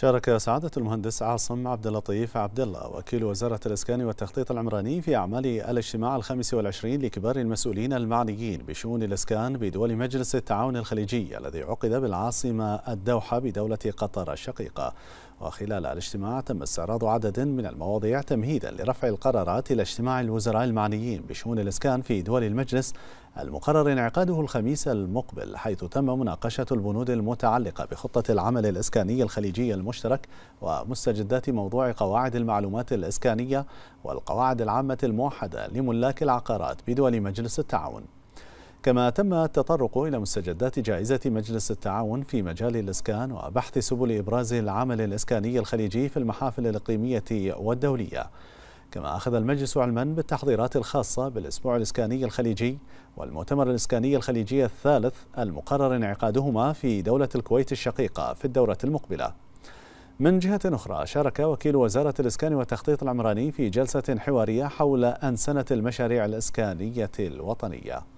شارك سعادة المهندس عاصم عبد اللطيف عبد الله وكيل وزارة الإسكان والتخطيط العمراني في أعمال الاجتماع الخامس والعشرين لكبار المسؤولين المعنيين بشؤون الإسكان بدول مجلس التعاون الخليجي الذي عقد بالعاصمة الدوحة بدولة قطر الشقيقة وخلال الاجتماع تم استعراض عدد من المواضيع تمهيدا لرفع القرارات إلى اجتماع الوزراء المعنيين بشؤون الإسكان في دول المجلس المقرر انعقاده الخميس المقبل حيث تم مناقشة البنود المتعلقة بخطة العمل الإسكاني الخليجي المشترك ومستجدات موضوع قواعد المعلومات الإسكانية والقواعد العامة الموحدة لملاك العقارات بدول مجلس التعاون كما تم التطرق إلى مستجدات جائزة مجلس التعاون في مجال الإسكان وبحث سبل إبراز العمل الإسكاني الخليجي في المحافل الإقليمية والدولية كما أخذ المجلس علما بالتحضيرات الخاصة بالأسبوع الإسكاني الخليجي والمؤتمر الإسكاني الخليجي الثالث المقرر انعقادهما في دولة الكويت الشقيقة في الدورة المقبلة من جهة أخرى شارك وكيل وزارة الإسكان والتخطيط العمراني في جلسة حوارية حول أنسنة المشاريع الإسكانية الوطنية